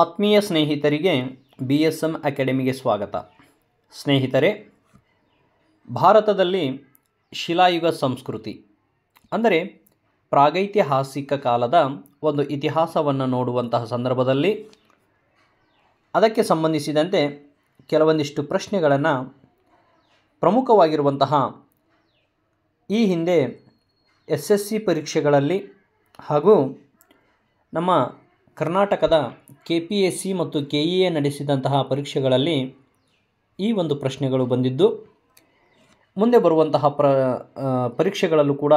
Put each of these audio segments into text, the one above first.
ಆತ್ಮೀಯ ಸ್ನೇಹಿತರಿಗೆ B S M ಅಕಾಡೆಮಿಗೆ ಸ್ವಾಗತ ಸ್ನೇಹಿತರೆ ಭಾರತದಲ್ಲಿ ಶಿಲಾಯುಗ ಸಂಸ್ಕೃತಿ ಅಂದರೆ ಪ್ರಾಗೈತಿಹಾಸಿಕ ಕಾಲದ ಒಂದು ಇತಿಹಾಸವನ್ನು ನೋಡುವಂತಹ ಸಂದರ್ಭದಲ್ಲಿ ಅದಕ್ಕೆ ಸಂಬಂಧಿಸಿದಂತೆ ಕೆಲವೊಂದಿಷ್ಟು ಪ್ರಶ್ನೆಗಳನ್ನು ಪ್ರಮುಖವಾಗಿರುವಂತಹ ಈ ಹಿಂದೆ ಎಸ್ ಎಸ್ ಸಿ ಪರೀಕ್ಷೆಗಳಲ್ಲಿ ಹಾಗೂ ನಮ್ಮ ಕರ್ನಾಟಕದ ಕೆ ಪಿ ಎಸ್ ಸಿ ಮತ್ತು ಕೆ ಇ ಎ ನಡೆಸಿದಂತಹ ಪರೀಕ್ಷೆಗಳಲ್ಲಿ ಈ ಒಂದು ಪ್ರಶ್ನೆಗಳು ಬಂದಿದ್ದು ಮುಂದೆ ಬರುವಂತಹ ಪ್ರ ಪರೀಕ್ಷೆಗಳಲ್ಲೂ ಕೂಡ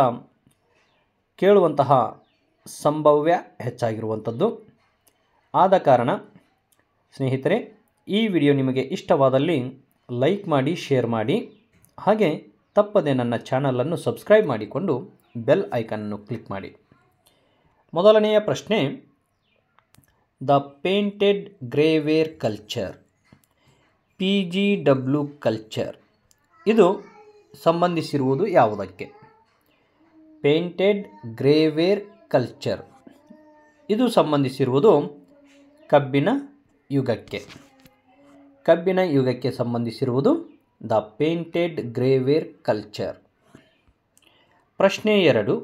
ಕೇಳುವಂತಹ ಸಂಭವ್ಯ ಹೆಚ್ಚಾಗಿರುವಂಥದ್ದು ಆದ ಕಾರಣ ಸ್ನೇಹಿತರೆ ಈ ವಿಡಿಯೋ ನಿಮಗೆ ಇಷ್ಟವಾದಲ್ಲಿ ಲೈಕ್ ಮಾಡಿ ಶೇರ್ ಮಾಡಿ ಹಾಗೆ ತಪ್ಪದೆ ನನ್ನ ಚಾನಲನ್ನು ಸಬ್ಸ್ಕ್ರೈಬ್ ಮಾಡಿಕೊಂಡು ಬೆಲ್ ಐಕನನ್ನು ಕ್ಲಿಕ್ ಮಾಡಿ ಮೊದಲನೆಯ ಪ್ರಶ್ನೆ the painted grey ware culture P G W culture ಇದು ಸಂಬಂಧಿಸಿರುವುದು ಯಾವುದಕ್ಕೆ ಪೇಂಟೆಡ್ ಗ್ರೇವೇರ್ ಕಲ್ಚರ್ ಇದು ಸಂಬಂಧಿಸಿರುವುದು ಕಬ್ಬಿನ ಯುಗಕ್ಕೆ ಕಬ್ಬಿನ ಯುಗಕ್ಕೆ ಸಂಬಂಧಿಸಿರುವುದು ದ ಪೇಂಟೆಡ್ ಗ್ರೇವೇರ್ ಕಲ್ಚರ್ ಪ್ರಶ್ನೆ ಎರಡು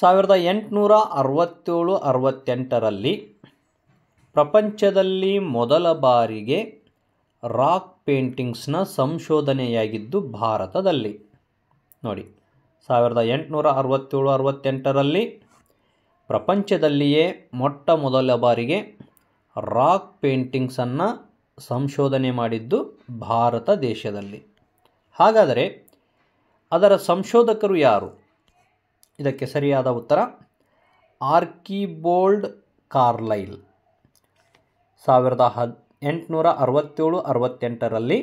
ಸಾವಿರದ ಎಂಟುನೂರ ಅರವತ್ತೇಳು ಅರವತ್ತೆಂಟರಲ್ಲಿ ಪ್ರಪಂಚದಲ್ಲಿ ಮೊದಲ ಬಾರಿಗೆ ರಾಕ್ ಪೇಂಟಿಂಗ್ಸ್ನ ಸಂಶೋಧನೆಯಾಗಿದ್ದು ಭಾರತದಲ್ಲಿ ನೋಡಿ ಸಾವಿರದ ಎಂಟುನೂರ ಅರವತ್ತೇಳು ಅರವತ್ತೆಂಟರಲ್ಲಿ ಪ್ರಪಂಚದಲ್ಲಿಯೇ ಮೊಟ್ಟ ಮೊದಲ ಬಾರಿಗೆ ರಾಕ್ ಪೇಂಟಿಂಗ್ಸನ್ನು ಸಂಶೋಧನೆ ಮಾಡಿದ್ದು ಭಾರತ ದೇಶದಲ್ಲಿ ಹಾಗಾದರೆ ಅದರ ಸಂಶೋಧಕರು ಯಾರು ಇದಕ್ಕೆ ಸರಿಯಾದ ಉತ್ತರ ಆರ್ಕಿಬೋಲ್ಡ್ ಕಾರ್ಲೈಲ್ ಸಾವಿರದ ಹದ್ ಎಂಟುನೂರ ಅರವತ್ತೇಳು ಅರವತ್ತೆಂಟರಲ್ಲಿ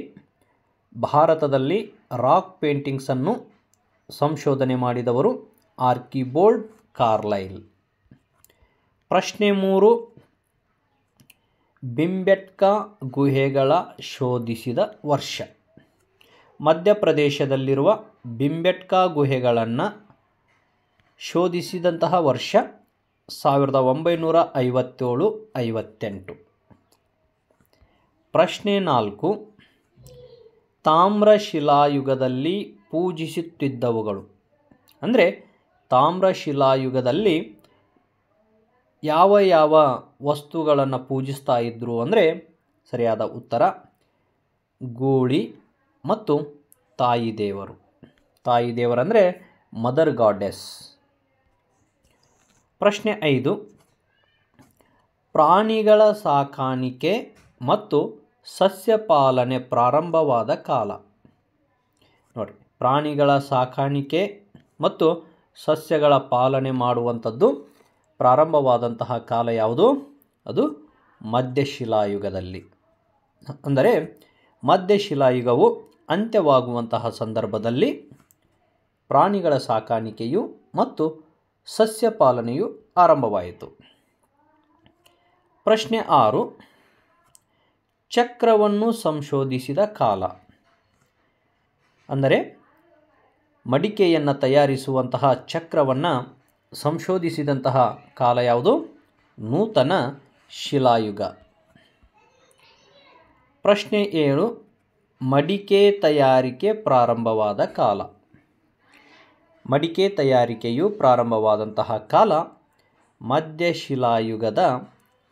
ಭಾರತದಲ್ಲಿ ರಾಕ್ ಪೇಂಟಿಂಗ್ಸನ್ನು ಸಂಶೋಧನೆ ಮಾಡಿದವರು ಆರ್ಕಿಬೋಲ್ಡ್ ಕಾರ್ಲೈಲ್ ಪ್ರಶ್ನೆ ಮೂರು ಬಿಂಬೆಟ್ಕಾ ಗುಹೆಗಳ ಶೋಧಿಸಿದ ವರ್ಷ ಮಧ್ಯಪ್ರದೇಶದಲ್ಲಿರುವ ಬಿಂಬೆಟ್ಕಾ ಗುಹೆಗಳನ್ನು ಶೋಧಿಸಿದಂತಹ ವರ್ಷ ಸಾವಿರದ ಒಂಬೈನೂರ ಐವತ್ತೇಳು ಐವತ್ತೆಂಟು ಪ್ರಶ್ನೆ ನಾಲ್ಕು ತಾಮ್ರಶಿಲಾಯುಗದಲ್ಲಿ ಪೂಜಿಸುತ್ತಿದ್ದವುಗಳು ಅಂದರೆ ತಾಮ್ರಶಿಲಾಯುಗದಲ್ಲಿ ಯಾವ ಯಾವ ವಸ್ತುಗಳನ್ನು ಪೂಜಿಸ್ತಾ ಇದ್ದರು ಅಂದರೆ ಸರಿಯಾದ ಉತ್ತರ ಗೂಳಿ ಮತ್ತು ತಾಯಿ ದೇವರು ತಾಯಿ ದೇವರಂದರೆ ಮದರ್ ಗಾಡೆಸ್ ಪ್ರಶ್ನೆ ಐದು ಪ್ರಾಣಿಗಳ ಸಾಕಾಣಿಕೆ ಮತ್ತು ಸಸ್ಯ ಪಾಲನೆ ಪ್ರಾರಂಭವಾದ ಕಾಲ ನೋಡಿ ಪ್ರಾಣಿಗಳ ಸಾಕಾಣಿಕೆ ಮತ್ತು ಸಸ್ಯಗಳ ಪಾಲನೆ ಮಾಡುವಂಥದ್ದು ಪ್ರಾರಂಭವಾದಂತಹ ಕಾಲ ಯಾವುದು ಅದು ಮಧ್ಯಶಿಲಾಯುಗದಲ್ಲಿ ಅಂದರೆ ಮಧ್ಯಶಿಲಾಯುಗವು ಅಂತ್ಯವಾಗುವಂತಹ ಸಂದರ್ಭದಲ್ಲಿ ಪ್ರಾಣಿಗಳ ಸಾಕಾಣಿಕೆಯು ಮತ್ತು ಸಸ್ಯ ಪಾಲನೆಯು ಆರಂಭವಾಯಿತು ಪ್ರಶ್ನೆ ಆರು ಚಕ್ರವನ್ನು ಸಂಶೋಧಿಸಿದ ಕಾಲ ಅಂದರೆ ಮಡಿಕೆಯನ್ನು ತಯಾರಿಸುವಂತಹ ಚಕ್ರವನ್ನು ಸಂಶೋಧಿಸಿದಂತಹ ಕಾಲ ಯಾವುದು ನೂತನ ಶಿಲಾಯುಗ ಪ್ರಶ್ನೆ ಏಳು ಮಡಿಕೆ ತಯಾರಿಕೆ ಪ್ರಾರಂಭವಾದ ಕಾಲ ಮಡಿಕೆ ತಯಾರಿಕೆಯು ಪ್ರಾರಂಭವಾದಂತಹ ಕಾಲ ಮಧ್ಯಶಿಲಾಯುಗದ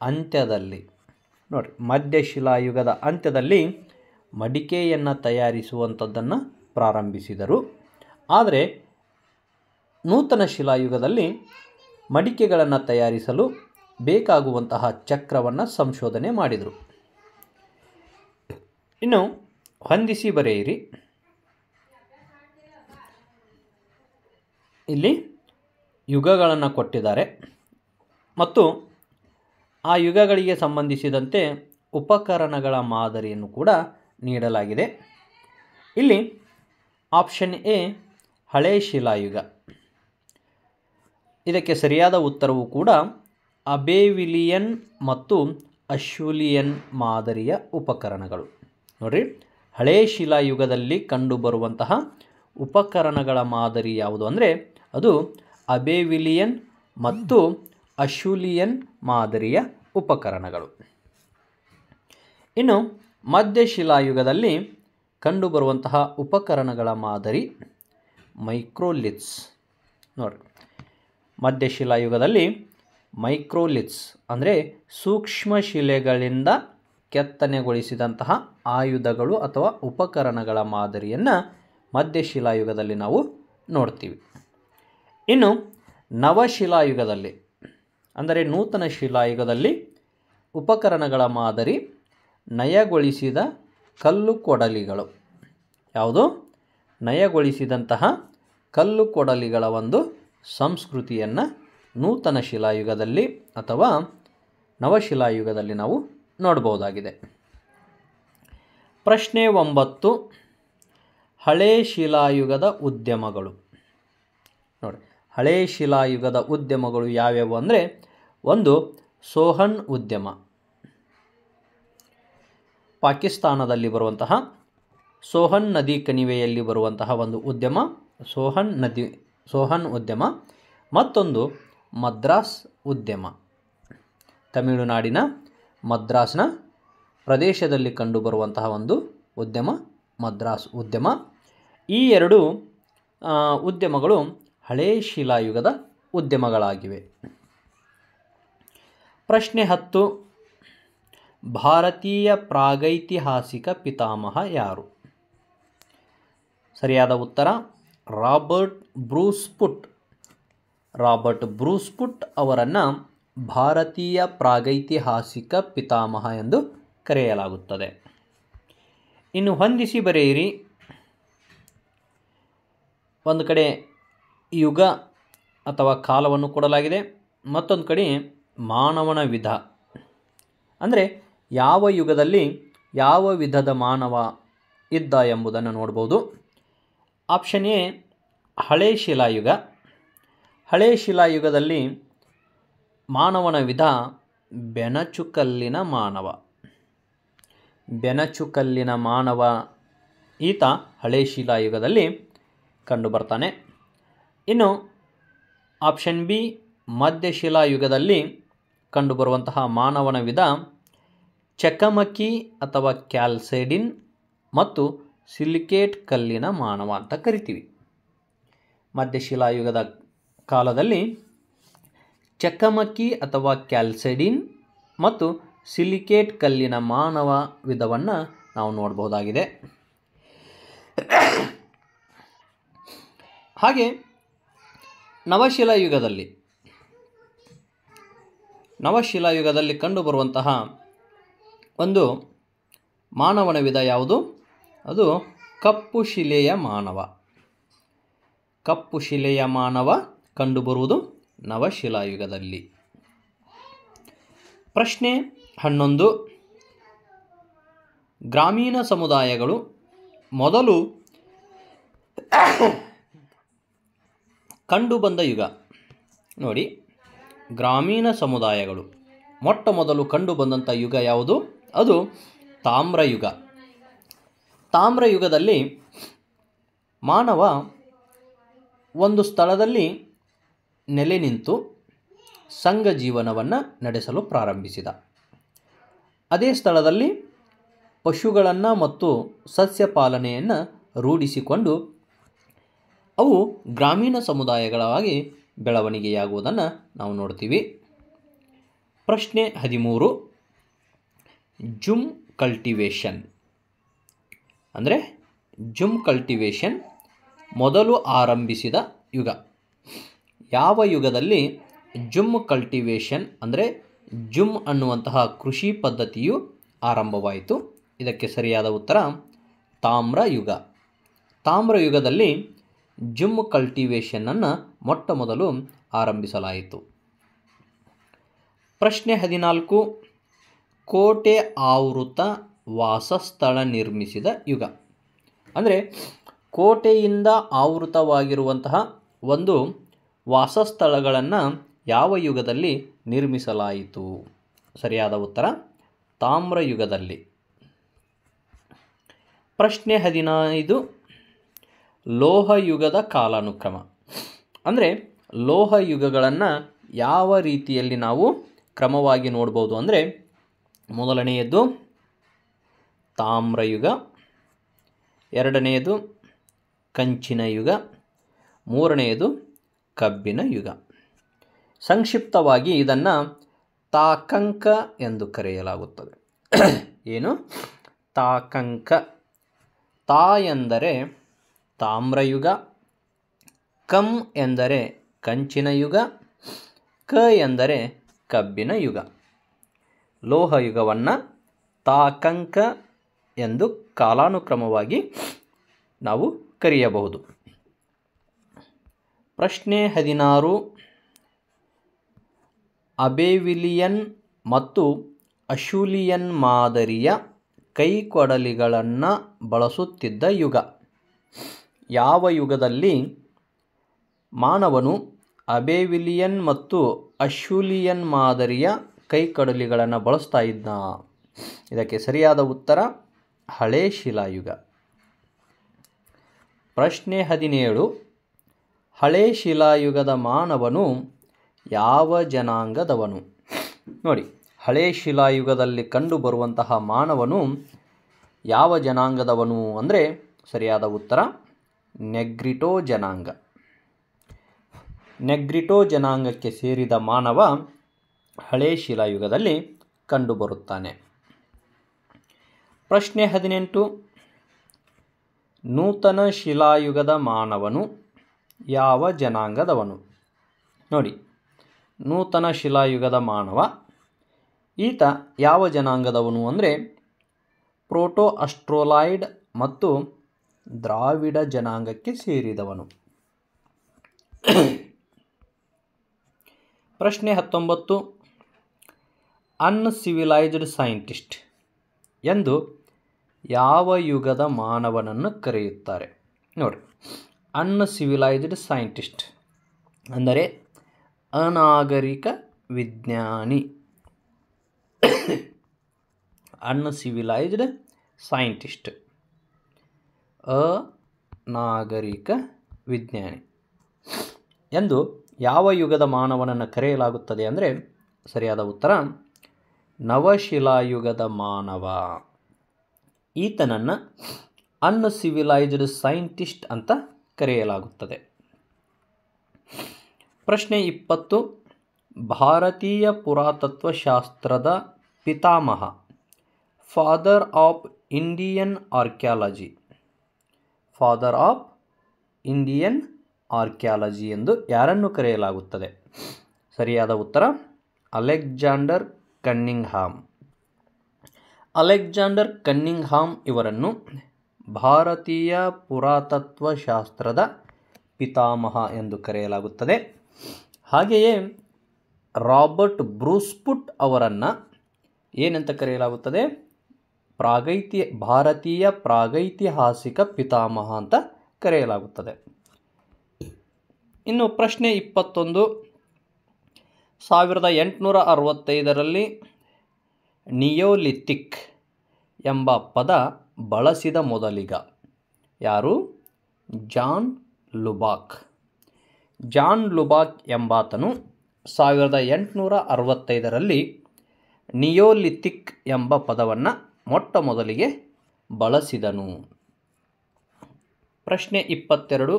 ಅಂತ್ಯದಲ್ಲಿ ನೋಡಿ ಮಧ್ಯಶಿಲಾಯುಗದ ಅಂತ್ಯದಲ್ಲಿ ಮಡಿಕೆಯನ್ನು ತಯಾರಿಸುವಂಥದ್ದನ್ನು ಪ್ರಾರಂಭಿಸಿದರು ಆದರೆ ನೂತನ ಶಿಲಾಯುಗದಲ್ಲಿ ಮಡಿಕೆಗಳನ್ನು ತಯಾರಿಸಲು ಬೇಕಾಗುವಂತಹ ಚಕ್ರವನ್ನು ಸಂಶೋಧನೆ ಮಾಡಿದರು ಇನ್ನು ಹೊಂದಿಸಿ ಬರೆಯಿರಿ ಇಲ್ಲಿ ಯುಗಗಳನ್ನು ಕೊಟ್ಟಿದ್ದಾರೆ ಮತ್ತು ಆ ಯುಗಗಳಿಗೆ ಸಂಬಂಧಿಸಿದಂತೆ ಉಪಕರಣಗಳ ಮಾದರಿಯನ್ನು ಕೂಡ ನೀಡಲಾಗಿದೆ ಇಲ್ಲಿ ಆಪ್ಷನ್ ಎ ಹಳೇ ಶಿಲಾಯುಗ ಇದಕ್ಕೆ ಸರಿಯಾದ ಉತ್ತರವು ಕೂಡ ಅಬೇವಿಲಿಯನ್ ಮತ್ತು ಅಶ್ವಿಲಿಯನ್ ಮಾದರಿಯ ಉಪಕರಣಗಳು ನೋಡಿರಿ ಹಳೇ ಶಿಲಾಯುಗದಲ್ಲಿ ಕಂಡುಬರುವಂತಹ ಉಪಕರಣಗಳ ಮಾದರಿ ಯಾವುದು ಅಂದರೆ ಅದು ಅಬೇವಿಲಿಯನ್ ಮತ್ತು ಅಶುಲಿಯನ್ ಮಾದರಿಯ ಉಪಕರಣಗಳು ಇನ್ನು ಮಧ್ಯಶಿಲಾಯುಗದಲ್ಲಿ ಕಂಡುಬರುವಂತಹ ಉಪಕರಣಗಳ ಮಾದರಿ ಮೈಕ್ರೋಲಿತ್ಸ್ ನೋಡಿ ಮಧ್ಯಶಿಲಾಯುಗದಲ್ಲಿ ಮೈಕ್ರೋಲಿತ್ಸ್ ಅಂದರೆ ಸೂಕ್ಷ್ಮ ಶಿಲೆಗಳಿಂದ ಕೆತ್ತನೆಗೊಳಿಸಿದಂತಹ ಆಯುಧಗಳು ಅಥವಾ ಉಪಕರಣಗಳ ಮಾದರಿಯನ್ನು ಮಧ್ಯಶಿಲಾಯುಗದಲ್ಲಿ ನಾವು ನೋಡ್ತೀವಿ ಇನ್ನು ನವಶಿಲಾಯುಗದಲ್ಲಿ ಅಂದರೆ ನೂತನ ಶಿಲಾಯುಗದಲ್ಲಿ ಉಪಕರಣಗಳ ಮಾದರಿ ನಯಗೊಳಿಸಿದ ಕಲ್ಲು ಕೊಡಲಿಗಳು ಯಾವುದು ನಯಗೊಳಿಸಿದಂತಹ ಕಲ್ಲು ಕೊಡಲಿಗಳ ಒಂದು ಸಂಸ್ಕೃತಿಯನ್ನು ನೂತನ ಶಿಲಾಯುಗದಲ್ಲಿ ಅಥವಾ ನವಶಿಲಾಯುಗದಲ್ಲಿ ನಾವು ನೋಡ್ಬೋದಾಗಿದೆ ಪ್ರಶ್ನೆ ಒಂಬತ್ತು ಹಳೇ ಶಿಲಾಯುಗದ ಉದ್ಯಮಗಳು ಹಳೇ ಶಿಲಾಯುಗದ ಉದ್ಯಮಗಳು ಯಾವ್ಯಾವು ಅಂದರೆ ಒಂದು ಸೋಹನ್ ಉದ್ಯಮ ಪಾಕಿಸ್ತಾನದಲ್ಲಿ ಬರುವಂತಹ ಸೋಹನ್ ನದಿ ಕಣಿವೆಯಲ್ಲಿ ಬರುವಂತಹ ಒಂದು ಉದ್ಯಮ ಸೋಹನ್ ನದಿ ಸೋಹನ್ ಉದ್ಯಮ ಮತ್ತೊಂದು ಮದ್ರಾಸ್ ಉದ್ಯಮ ತಮಿಳುನಾಡಿನ ಮದ್ರಾಸ್ನ ಪ್ರದೇಶದಲ್ಲಿ ಕಂಡುಬರುವಂತಹ ಒಂದು ಉದ್ಯಮ ಮದ್ರಾಸ್ ಉದ್ಯಮ ಈ ಎರಡು ಉದ್ಯಮಗಳು ಹಳೇ ಶಿಲಾಯುಗದ ಉದ್ಯಮಗಳಾಗಿವೆ ಪ್ರಶ್ನೆ ಹತ್ತು ಭಾರತೀಯ ಪ್ರಾಗೈತಿಹಾಸಿಕ ಪಿತಾಮಹ ಯಾರು ಸರಿಯಾದ ಉತ್ತರ ರಾಬರ್ಟ್ ಬ್ರೂಸ್ಪುಟ್ ರಾಬರ್ಟ್ ಬ್ರೂಸ್ಪುಟ್ ಅವರನ್ನು ಭಾರತೀಯ ಪ್ರಾಗೈತಿಹಾಸಿಕ ಪಿತಾಮಹ ಎಂದು ಕರೆಯಲಾಗುತ್ತದೆ ಇನ್ನು ಹೊಂದಿಸಿ ಬರೆಯಿರಿ ಒಂದು ಕಡೆ ಯುಗ ಅಥವಾ ಕಾಲವನ್ನು ಕೊಡಲಾಗಿದೆ ಮತ್ತೊಂದು ಕಡೆ ಮಾನವನ ವಿಧ ಅಂದರೆ ಯಾವ ಯುಗದಲ್ಲಿ ಯಾವ ವಿಧದ ಮಾನವ ಇದ್ದ ಎಂಬುದನ್ನು ನೋಡ್ಬೋದು ಆಪ್ಷನ್ ಎ ಹಳೆ ಶಿಲಾಯುಗ ಹಳೆ ಶಿಲಾಯುಗದಲ್ಲಿ ಮಾನವನ ವಿಧ ಬೆನಚುಕಲ್ಲಿನ ಮಾನವ ಬೆನಚುಕಲ್ಲಿನ ಮಾನವ ಈತ ಹಳೆ ಶಿಲಾಯುಗದಲ್ಲಿ ಕಂಡುಬರ್ತಾನೆ ಇನ್ನು ಆಪ್ಷನ್ ಬಿ ಯುಗದಲ್ಲಿ ಕಂಡುಬರುವಂತಹ ಮಾನವನ ವಿಧ ಚಕಮಕಿ ಅಥವಾ ಕ್ಯಾಲ್ಸೈಡಿನ್ ಮತ್ತು ಸಿಲಿಕೇಟ್ ಕಲ್ಲಿನ ಮಾನವ ಅಂತ ಕರಿತೀವಿ ಮಧ್ಯಶಿಲಾಯುಗದ ಕಾಲದಲ್ಲಿ ಚಕಮಕಿ ಅಥವಾ ಕ್ಯಾಲ್ಸೈಡಿನ್ ಮತ್ತು ಸಿಲಿಕೇಟ್ ಕಲ್ಲಿನ ಮಾನವ ವಿಧವನ್ನು ನಾವು ನೋಡಬಹುದಾಗಿದೆ ಹಾಗೆ ನವಶಿಲಾಯುಗದಲ್ಲಿ ನವಶಿಲಾಯುಗದಲ್ಲಿ ಕಂಡುಬರುವಂತಹ ಒಂದು ಮಾನವನ ವಿಧ ಯಾವುದು ಅದು ಕಪ್ಪು ಶಿಲೆಯ ಮಾನವ ಕಪ್ಪು ಶಿಲೆಯ ಮಾನವ ಕಂಡುಬರುವುದು ನವಶಿಲಾಯುಗದಲ್ಲಿ ಪ್ರಶ್ನೆ ಹನ್ನೊಂದು ಗ್ರಾಮೀಣ ಸಮುದಾಯಗಳು ಮೊದಲು ಕಂಡುಬಂದ ಯುಗ ನೋಡಿ ಗ್ರಾಮೀಣ ಸಮುದಾಯಗಳು ಮೊಟ್ಟ ಮೊದಲು ಕಂಡುಬಂದಂಥ ಯುಗ ಯಾವುದು ಅದು ತಾಮ್ರಯುಗ ತಾಮ್ರಯುಗದಲ್ಲಿ ಮಾನವ ಒಂದು ಸ್ಥಳದಲ್ಲಿ ನೆಲೆ ನಿಂತು ಸಂಘ ಜೀವನವನ್ನು ನಡೆಸಲು ಪ್ರಾರಂಭಿಸಿದ ಅದೇ ಸ್ಥಳದಲ್ಲಿ ಪಶುಗಳನ್ನು ಮತ್ತು ಸಸ್ಯ ಪಾಲನೆಯನ್ನು ರೂಢಿಸಿಕೊಂಡು ಅವು ಗ್ರಾಮೀಣ ಸಮುದಾಯಗಳಾಗಿ ಬೆಳವಣಿಗೆಯಾಗುವುದನ್ನು ನಾವು ನೋಡ್ತೀವಿ ಪ್ರಶ್ನೆ ಹದಿಮೂರು ಜುಮ್ ಕಲ್ಟಿವೇಷನ್ ಅಂದರೆ ಜುಮ್ ಕಲ್ಟಿವೇಷನ್ ಮೊದಲು ಆರಂಭಿಸಿದ ಯುಗ ಯಾವ ಯುಗದಲ್ಲಿ ಜುಮ್ ಕಲ್ಟಿವೇಷನ್ ಅಂದರೆ ಜುಮ್ ಅನ್ನುವಂತಹ ಕೃಷಿ ಪದ್ಧತಿಯು ಆರಂಭವಾಯಿತು ಇದಕ್ಕೆ ಸರಿಯಾದ ಉತ್ತರ ತಾಮ್ರ ಯುಗ ತಾಮ್ರ ಯುಗದಲ್ಲಿ ಜಿಮ್ ಕಲ್ಟಿವೇಷನನ್ನು ಮೊಟ್ಟ ಮೊದಲು ಆರಂಭಿಸಲಾಯಿತು ಪ್ರಶ್ನೆ ಹದಿನಾಲ್ಕು ಕೋಟೆ ಆವೃತ ವಾಸಸ್ಥಳ ನಿರ್ಮಿಸಿದ ಯುಗ ಅಂದರೆ ಕೋಟೆಯಿಂದ ಆವೃತವಾಗಿರುವಂತಹ ಒಂದು ವಾಸಸ್ಥಳಗಳನ್ನು ಯಾವ ಯುಗದಲ್ಲಿ ನಿರ್ಮಿಸಲಾಯಿತು ಸರಿಯಾದ ಉತ್ತರ ತಾಮ್ರಯುಗದಲ್ಲಿ ಪ್ರಶ್ನೆ ಹದಿನೈದು ಲೋಹಯುಗದ ಕಾಲಾನುಕ್ರಮ ಅಂದರೆ ಲೋಹಯುಗಗಳನ್ನು ಯಾವ ರೀತಿಯಲ್ಲಿ ನಾವು ಕ್ರಮವಾಗಿ ನೋಡ್ಬೋದು ಅಂದರೆ ಮೊದಲನೆಯದು ತಾಮ್ರಯುಗ ಎರಡನೆಯದು ಕಂಚಿನ ಯುಗ ಮೂರನೆಯದು ಕಬ್ಬಿನ ಯುಗ ಸಂಕ್ಷಿಪ್ತವಾಗಿ ಇದನ್ನು ತಾಕಂಕ ಎಂದು ಕರೆಯಲಾಗುತ್ತದೆ ಏನು ತಾಕಂಕ ತಾ ಎಂದರೆ ತಾಮ್ರಯುಗ ಕಂ ಎಂದರೆ ಕಂಚಿನ ಯುಗ ಕ ಎಂದರೆ ಕಬ್ಬಿನ ಯುಗ ಲೋಹಯುಗವನ್ನು ತಾಕಂಕ ಎಂದು ಕಾಲಾನುಕ್ರಮವಾಗಿ ನಾವು ಕರೆಯಬಹುದು ಪ್ರಶ್ನೆ ಹದಿನಾರು ಅಬೇವಿಲಿಯನ್ ಮತ್ತು ಅಶೂಲಿಯನ್ ಮಾದರಿಯ ಕೈಕೊಡಲಿಗಳನ್ನು ಬಳಸುತ್ತಿದ್ದ ಯುಗ ಯಾವ ಯುಗದಲ್ಲಿ ಮಾನವನು ಅಬೇವಿಲಿಯನ್ ಮತ್ತು ಅಶ್ಯೂಲಿಯನ್ ಮಾದರಿಯ ಕೈಕಡಲಿಗಳನ್ನು ಬಳಸ್ತಾ ಇದ್ದ ಇದಕ್ಕೆ ಸರಿಯಾದ ಉತ್ತರ ಹಳೇ ಶಿಲಾಯುಗ ಪ್ರಶ್ನೆ ಹದಿನೇಳು ಹಳೇ ಶಿಲಾಯುಗದ ಮಾನವನು ಯಾವ ಜನಾಂಗದವನು ನೋಡಿ ಹಳೇ ಶಿಲಾಯುಗದಲ್ಲಿ ಕಂಡುಬರುವಂತಹ ಮಾನವನು ಯಾವ ಜನಾಂಗದವನು ಅಂದರೆ ಸರಿಯಾದ ಉತ್ತರ ನೆಗ್ರಿಟೋ ಜನಾಂಗ ನೆಗ್ರಿಟೋ ಜನಾಂಗಕ್ಕೆ ಸೇರಿದ ಮಾನವ ಹಳೇ ಶಿಲಾಯುಗದಲ್ಲಿ ಕಂಡುಬರುತ್ತಾನೆ ಪ್ರಶ್ನೆ ಹದಿನೆಂಟು ನೂತನ ಶಿಲಾಯುಗದ ಮಾನವನು ಯಾವ ಜನಾಂಗದವನು ನೋಡಿ ನೂತನ ಶಿಲಾಯುಗದ ಮಾನವ ಈತ ಯಾವ ಜನಾಂಗದವನು ಅಂದರೆ ಪ್ರೋಟೋ ಅಸ್ಟ್ರೋಲಾಯ್ಡ್ ಮತ್ತು ದ್ರಾವಿಡ ಜನಾಂಗಕ್ಕೆ ಸೇರಿದವನು ಪ್ರಶ್ನೆ ಹತ್ತೊಂಬತ್ತು ಅನ್ಸಿವಿಲೈಸ್ಡ್ ಸೈಂಟಿಸ್ಟ್ ಎಂದು ಯಾವ ಯುಗದ ಮಾನವನನ್ನು ಕರೆಯುತ್ತಾರೆ ನೋಡಿ ಅನ್ಸಿವಿಲೈಸ್ಡ್ ಸೈಂಟಿಸ್ಟ್ ಅಂದರೆ ಅನಾಗರಿಕ ವಿಜ್ಞಾನಿ ಅನ್ಸಿವಿಲೈಸ್ಡ್ ಸೈಂಟಿಸ್ಟ್ ಅನಾಗರಿಕ ವಿಜ್ಞಾನಿ ಎಂದು ಯಾವ ಯುಗದ ಮಾನವನನ್ನು ಕರೆಯಲಾಗುತ್ತದೆ ಅಂದರೆ ಸರಿಯಾದ ಉತ್ತರ ನವಶಿಲಾಯುಗದ ಮಾನವ ಈತನನ್ನು ಅನ್ಸಿವಿಲೈಸ್ಡ್ ಸೈಂಟಿಸ್ಟ್ ಅಂತ ಕರೆಯಲಾಗುತ್ತದೆ ಪ್ರಶ್ನೆ ಇಪ್ಪತ್ತು ಭಾರತೀಯ ಪುರಾತತ್ವಶಾಸ್ತ್ರದ ಪಿತಾಮಹ father of Indian archaeology father of Indian archaeology ಎಂದು ಯಾರನ್ನು ಕರೆಯಲಾಗುತ್ತದೆ ಸರಿಯಾದ ಉತ್ತರ ಅಲೆಕ್ಸಾಂಡರ್ ಕನ್ನಿಂಗ್ಹಾಮ್ ಅಲೆಕ್ಸಾಂಡರ್ ಕನ್ನಿಂಗ್ಹಾಮ್ ಇವರನ್ನು ಭಾರತೀಯ ಪುರಾತತ್ವಶಾಸ್ತ್ರದ ಪಿತಾಮಹ ಎಂದು ಕರೆಯಲಾಗುತ್ತದೆ ಹಾಗೆಯೇ ರಾಬರ್ಟ್ ಬ್ರೂಸ್ಪುಟ್ ಅವರನ್ನು ಏನಂತ ಕರೆಯಲಾಗುತ್ತದೆ ಪ್ರಾಗೈತಿ ಭಾರತೀಯ ಪ್ರಾಗೈತಿಹಾಸಿಕ ಪಿತಾಮಹ ಅಂತ ಕರೆಯಲಾಗುತ್ತದೆ ಇನ್ನು ಪ್ರಶ್ನೆ ಇಪ್ಪತ್ತೊಂದು ಸಾವಿರದ ಎಂಟುನೂರ ಅರವತ್ತೈದರಲ್ಲಿ ನಿಯೋಲಿಥಿಕ್ ಎಂಬ ಪದ ಬಳಸಿದ ಮೊದಲಿಗ ಯಾರು ಜಾನ್ ಲುಬಾಕ್ ಜಾನ್ ಲುಬಾಕ್ ಎಂಬಾತನು ಸಾವಿರದ ಎಂಟುನೂರ ಅರವತ್ತೈದರಲ್ಲಿ ನಿಯೋಲಿಥಿಕ್ ಎಂಬ ಪದವನ್ನು ಮೊಟ್ಟ ಮೊದಲಿಗೆ ಬಳಸಿದನು ಪ್ರಶ್ನೆ ಇಪ್ಪತ್ತೆರಡು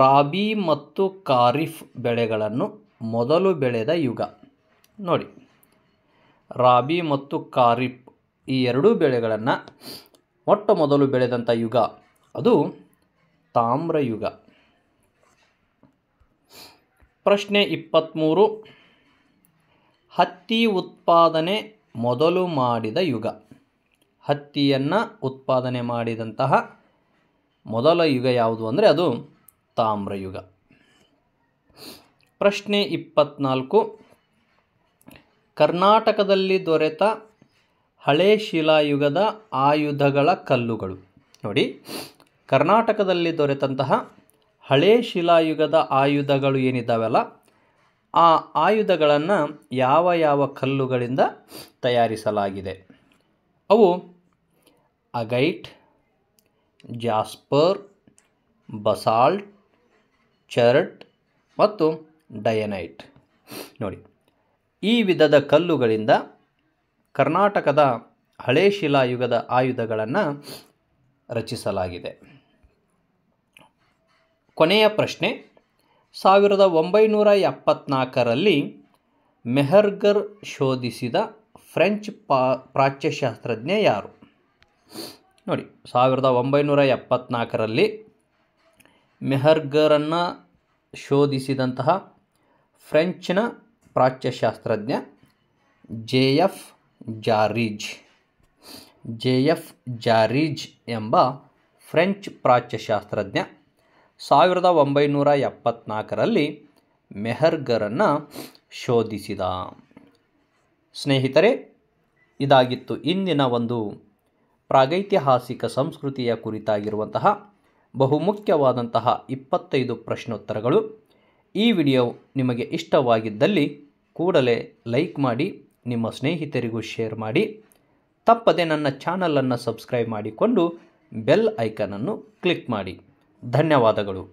ರಾಬಿ ಮತ್ತು ಖಾರಿಫ್ ಬೆಳೆಗಳನ್ನು ಮೊದಲು ಬೆಳೆದ ಯುಗ ನೋಡಿ ರಾಬಿ ಮತ್ತು ಖಾರಿಫ್ ಈ ಎರಡೂ ಬೆಳೆಗಳನ್ನು ಮೊಟ್ಟ ಮೊದಲು ಬೆಳೆದಂಥ ಯುಗ ಅದು ತಾಮ್ರಯುಗ ಪ್ರಶ್ನೆ ಇಪ್ಪತ್ತ್ಮೂರು ಹತ್ತಿ ಉತ್ಪಾದನೆ ಮೊದಲು ಮಾಡಿದ ಯುಗ ಹತ್ತಿಯನ್ನು ಉತ್ಪಾದನೆ ಮಾಡಿದಂತಹ ಮೊದಲ ಯುಗ ಯಾವುದು ಅಂದರೆ ಅದು ತಾಮ್ರಯುಗ ಪ್ರಶ್ನೆ ಇಪ್ಪತ್ನಾಲ್ಕು ಕರ್ನಾಟಕದಲ್ಲಿ ದೊರೆತ ಹಳೇ ಶಿಲಾಯುಗದ ಆಯುಧಗಳ ಕಲ್ಲುಗಳು ನೋಡಿ ಕರ್ನಾಟಕದಲ್ಲಿ ದೊರೆತಂತಹ ಹಳೇ ಶಿಲಾಯುಗದ ಆಯುಧಗಳು ಏನಿದ್ದಾವಲ್ಲ ಆ ಆಯುಧಗಳನ್ನು ಯಾವ ಯಾವ ಕಲ್ಲುಗಳಿಂದ ತಯಾರಿಸಲಾಗಿದೆ ಅವು ಅಗೈಟ್ ಜಾಸ್ಪರ್ ಬಸಾಲ್ಟ್ ಚರ್ಟ್ ಮತ್ತು ಡಯನೈಟ್ ನೋಡಿ ಈ ವಿಧದ ಕಲ್ಲುಗಳಿಂದ ಕರ್ನಾಟಕದ ಹಳೇ ಶಿಲಾಯುಗದ ಆಯುಧಗಳನ್ನು ರಚಿಸಲಾಗಿದೆ ಕೊನೆಯ ಪ್ರಶ್ನೆ ಸಾವಿರದ ಒಂಬೈನೂರ ಎಪ್ಪತ್ನಾಲ್ಕರಲ್ಲಿ ಮೆಹರ್ಗರ್ ಶೋಧಿಸಿದ ಫ್ರೆಂಚ್ ಪಾ ಪ್ರಾಚ್ಯಶಾಸ್ತ್ರಜ್ಞ ಯಾರು ನೋಡಿ ಸಾವಿರದ ಒಂಬೈನೂರ ಎಪ್ಪತ್ನಾಲ್ಕರಲ್ಲಿ ಮೆಹರ್ಗರನ್ನು ಶೋಧಿಸಿದಂತಹ ಫ್ರೆಂಚ್ನ ಪ್ರಾಚ್ಯಶಾಸ್ತ್ರಜ್ಞ J F Jarrige J F Jarrige ಎಂಬ ಫ್ರೆಂಚ್ ಪ್ರಾಚ್ಯಶಾಸ್ತ್ರಜ್ಞ ಸಾವಿರದ ಒಂಬೈನೂರ ಎಪ್ಪತ್ನಾಲ್ಕರಲ್ಲಿ ಮೆಹರ್ಗರನ್ನು ಶೋಧಿಸಿದ ಸ್ನೇಹಿತರೆ ಇದಾಗಿತ್ತು ಇಂದಿನ ಒಂದು ಪ್ರಾಗೈತಿಹಾಸಿಕ ಸಂಸ್ಕೃತಿಯ ಕುರಿತಾಗಿರುವಂತಹ ಬಹುಮುಖ್ಯವಾದಂತಹ ಇಪ್ಪತ್ತೈದು ಪ್ರಶ್ನೋತ್ತರಗಳು ಈ ವಿಡಿಯೋ ನಿಮಗೆ ಇಷ್ಟವಾಗಿದ್ದಲ್ಲಿ ಕೂಡಲೇ ಲೈಕ್ ಮಾಡಿ ನಿಮ್ಮ ಸ್ನೇಹಿತರಿಗೂ ಶೇರ್ ಮಾಡಿ ತಪ್ಪದೆ ನನ್ನ ಚಾನಲನ್ನು ಸಬ್ಸ್ಕ್ರೈಬ್ ಮಾಡಿಕೊಂಡು ಬೆಲ್ ಐಕನನ್ನು ಕ್ಲಿಕ್ ಮಾಡಿ ಧನ್ಯವಾದಗಳು